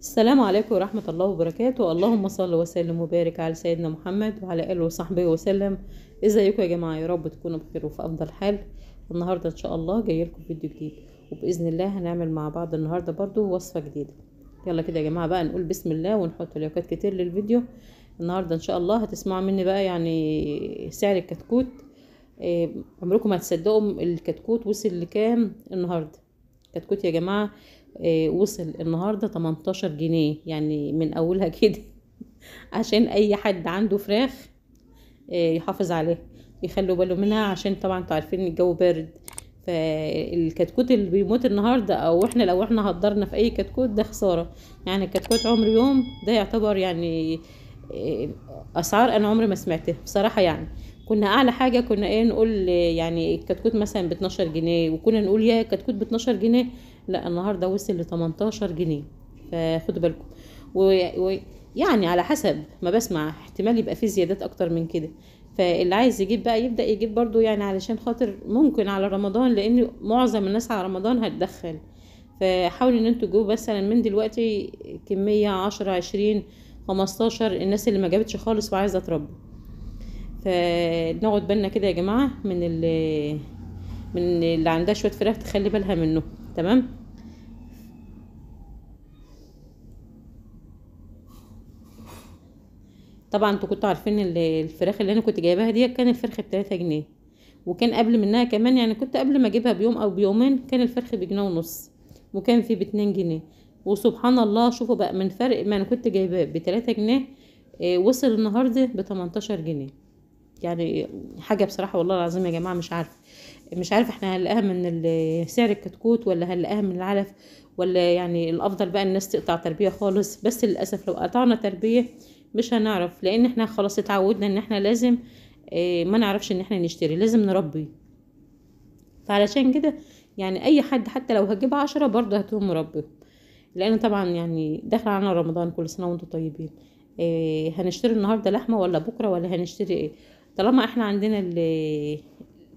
السلام عليكم ورحمة الله وبركاته اللهم صل وسلم وبارك على سيدنا محمد وعلى آله وصحبه وسلم ازيكم يا جماعة يا رب تكونوا بخير وفي أفضل حال النهاردة إن شاء الله جاي لكم فيديو جديد وبإذن الله هنعمل مع بعض النهاردة برضو وصفة جديدة يلا كده يا جماعة بقى نقول بسم الله ونحط لايكات كتير للفيديو النهاردة إن شاء الله هتسمعوا مني بقى يعني سعر الكتكوت إيه، عمركم ما هتصدقوا الكتكوت وصل لكام النهاردة كتكوت يا جماعة آه، وصل النهارده 18 جنيه يعني من اولها كده عشان اي حد عنده فراخ آه، يحافظ عليها يخلوا باله منها عشان طبعا انتوا عارفين الجو بارد فالكتكوت اللي بيموت النهارده او احنا لو احنا هدرنا في اي كتكوت ده خساره يعني الكتكوت عمر يوم ده يعتبر يعني آه، اسعار انا عمري ما سمعتها بصراحه يعني كنا اعلى حاجه كنا ايه نقول يعني الكتكوت مثلا ب 12 جنيه وكنا نقول يا الكتكوت ب 12 جنيه لا النهارده وصل ل 18 جنيه فخدوا بالكم ويعني على حسب ما بسمع احتمال يبقى في زيادات اكتر من كده فاللي عايز يجيب بقى يبدا يجيب برده يعني علشان خاطر ممكن على رمضان لان معظم الناس على رمضان هتدخل فحاولوا ان انتوا تجيبوا مثلا من دلوقتي كميه عشرة عشرين خمستاشر الناس اللي ما جابتش خالص وعايزه تربي فناخد بالنا كده يا جماعه من اللي من اللي عندها شويه فراخ تخلي بالها منه تمام طبعا انتوا كنتوا عارفين الفراخ اللي انا كنت جايباها دي كان الفرخ بتلاتة جنيه وكان قبل منها كمان يعني كنت قبل ما اجيبها بيوم او بيومين كان الفرخ بجنيه ونص وكان في باتنين جنيه وسبحان الله شوفوا بقى من فرق ما انا كنت جايباه بتلاتة جنيه آه، وصل النهارده بتمنتاشر جنيه يعني حاجه بصراحه والله العظيم يا جماعه مش عارفه مش عارفه احنا هنلاقيها من سعر الكتكوت ولا هنلاقيها من العلف ولا يعني الافضل بقى الناس تقطع تربيه خالص بس للاسف لو قطعنا تربيه مش هنعرف لان احنا خلاص اتعودنا ان احنا لازم آه، ما نعرفش ان احنا نشتري لازم نربي فعلشان كده يعني اي حد حتى لو هتجيب عشرة برضه هاتهم مربي لان طبعا يعني داخل علينا رمضان كل سنه وانتم طيبين آه، هنشتري النهارده لحمه ولا بكره ولا هنشتري ايه طالما احنا عندنا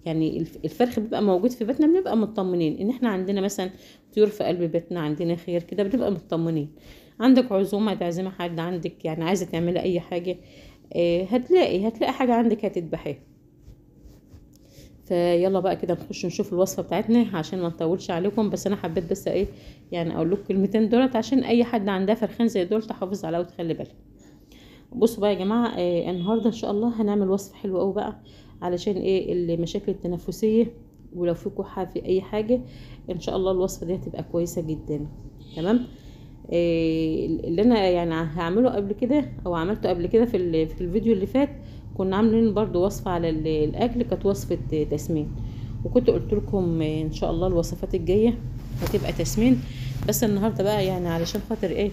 يعني الفرخ بيبقى موجود في بيتنا بنبقى مطمنين ان احنا عندنا مثلا طيور في قلب بيتنا عندنا خير كده بنبقى مطمنين عندك عزومه تعزمي حد عندك يعني عايزه تعملي اي حاجه آه، هتلاقي هتلاقي حاجه عندك هتذبحيها فيلا بقى كده نخش نشوف الوصفه بتاعتنا عشان ما نطولش عليكم بس انا حبيت بس ايه يعني اقول لكم كلمتين دولت عشان اي حد عندها فرخان زي دول تحافظ عليها وتخلي بالها بصوا بقى يا جماعه آه النهارده ان شاء الله هنعمل وصفه حلوه قوي بقى علشان ايه المشاكل التنفسيه ولو في كحه في اي حاجه ان شاء الله الوصفه دي هتبقى كويسه جدا تمام آه اللي انا يعني هعمله قبل كده او عملته قبل كده في, في الفيديو اللي فات كنا عاملين برضو وصفه على الاكل كانت وصفه تسمين وكنت قلت لكم ان شاء الله الوصفات الجايه هتبقى تسمين بس النهارده بقى يعني علشان خاطر ايه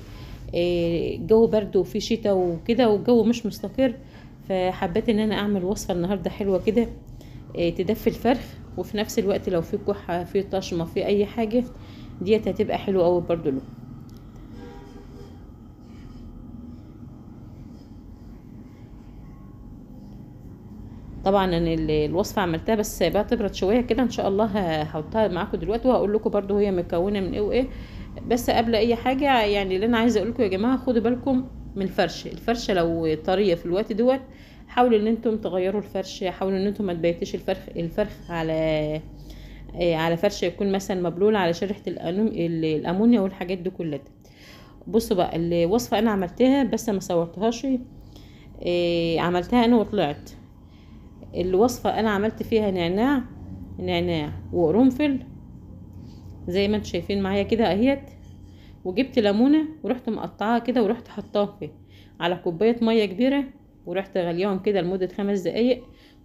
إيه، الجو برد وفي شتاء وكده والجو مش مستقر فحبيت ان انا اعمل وصفه النهارده حلوه كده إيه، تدفي الفرخ وفي نفس الوقت لو في كحه في طشمه في اي حاجه ديت هتبقى حلوه قوي برده له طبعا انا الوصفه عملتها بس سايباها تبرد شويه كده ان شاء الله هحطها معاكم دلوقتي وهقول لكم برده هي مكونه من ايه وايه بس قبل اي حاجه يعني اللي انا عايزه اقولكم يا جماعه خدوا بالكم من الفرش الفرشه لو طريه في الوقت دوت حاولوا ان انتم تغيروا الفرش حاولوا ان انتم ما تبيتش الفرخ الفرخ على آه، على فرش يكون مثلا مبلول على شريحه الامونيا والحاجات دي كلها بصوا بقى الوصفه انا عملتها بس ما صورتهاش إيه عملتها انا وطلعت الوصفه انا عملت فيها نعناع نعناع وقرنفل زي ما انتوا شايفين معايا كده اهيت وجبت ليمونه ورحت مقطعاها كده ورحت حطاها على كوبايه ميه كبيره ورحت غليهم كده لمده خمس دقايق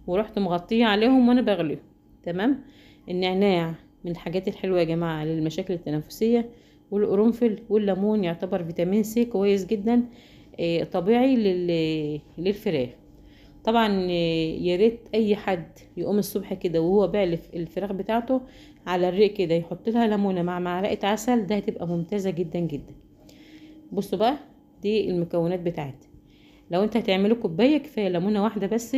ورحت مغطيه عليهم وانا بغليهم تمام النعناع من الحاجات الحلوه يا جماعه للمشاكل التنفسيه والقرنفل والليمون يعتبر فيتامين سي كويس جدا آه، طبيعي للفراخ طبعا يا ريت اي حد يقوم الصبح كده وهو بعلف الفراخ بتاعته على الريق كده يحط لها ليمونه مع معلقه عسل ده هتبقى ممتازه جدا جدا بصوا بقى دي المكونات بتاعتي لو انت هتعملوا كوبايه كفايه ليمونه واحده بس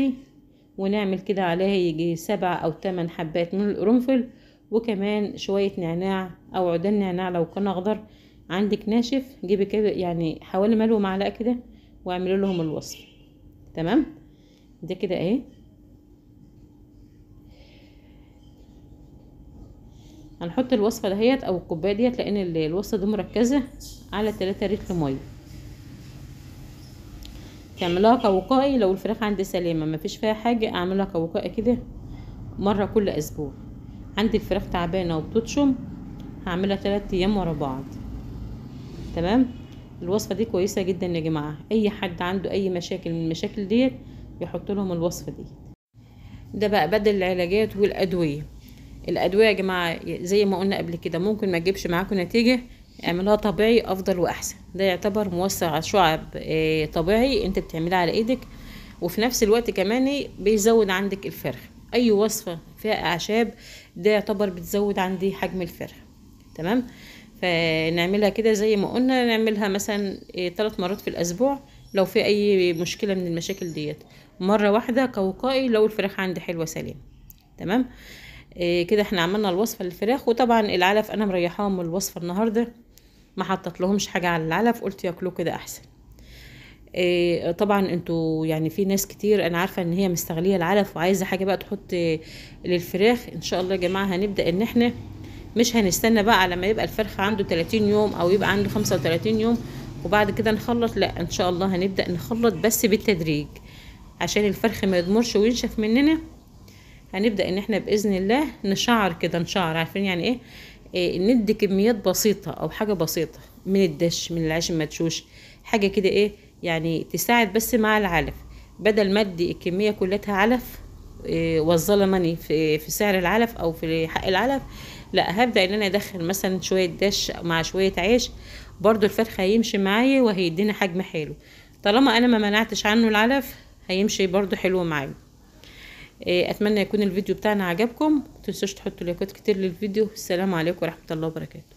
ونعمل كده عليها يجي سبع او تمن حبات من القرنفل وكمان شويه نعناع او عودان نعناع لو كان اخضر عندك ناشف جيبي كده يعني حوالي ملو معلقه كده واعملي لهم الوصف تمام ده كده اهي هنحط الوصفه دهيت او الكوبايه ديت لان الوصفه دي مركزه على 3 لتر ميه تعملها كوقائي لو الفراخ عندي سليمه ما فيش فيها حاجه اعملها كوقائي كده مره كل اسبوع عندي الفراخ تعبانه وبتتشم هعملها 3 ايام ورا بعض تمام الوصفه دي كويسه جدا يا جماعه اي حد عنده اي مشاكل من المشاكل ديت يحط لهم الوصفه دي ده بقى بدل العلاجات والادويه الادويه يا جماعه زي ما قلنا قبل كده ممكن ما تجيبش معاكم نتيجه اعملوها طبيعي افضل واحسن ده يعتبر موسع شعب آه، طبيعي انت بتعملها على ايدك وفي نفس الوقت كمان بيزود عندك الفرخ اي وصفه فيها اعشاب ده يعتبر بتزود عندي حجم الفرخ تمام فنعملها كده زي ما قلنا نعملها مثلا ثلاث آه، مرات في الاسبوع لو في اي مشكله من المشاكل ديت مره واحده كوقائي لو الفراخ عندي حلوه سليمه تمام إيه كده احنا عملنا الوصفه للفراخ وطبعا العلف انا مريحاهم من الوصفه النهارده ما حطت لهمش حاجه على العلف قلت ياكلوه كده احسن إيه طبعا انتوا يعني في ناس كتير انا عارفه ان هي مستغليه العلف وعايزه حاجه بقى تحط للفراخ ان شاء الله يا جماعه هنبدا ان احنا مش هنستنى بقى على ما يبقى الفرخ عنده 30 يوم او يبقى عنده 35 يوم وبعد كده نخلط لا ان شاء الله هنبدأ نخلط بس بالتدريج عشان الفرخ ما يضمرش وينشف مننا هنبدأ ان احنا بإذن الله نشعر كده نشعر عارفين يعني ايه, إيه ندي كميات بسيطة او حاجة بسيطة من الدش من العيش المدشوش حاجة كده ايه يعني تساعد بس مع العلف بدل ما ادي الكمية كلها علف إيه والظلمني في, في سعر العلف او في حق العلف لا هبدأ ان انا ادخل مثلا شوية دش مع شوية عيش برضو الفرخ هيمشي معايا وهيديني حجم حلو طالما انا ما منعتش عنه العلف هيمشي برضو حلو معايا إيه، اتمنى يكون الفيديو بتاعنا عجبكم متنسوش تحطوا لايكات كتير للفيديو السلام عليكم ورحمه الله وبركاته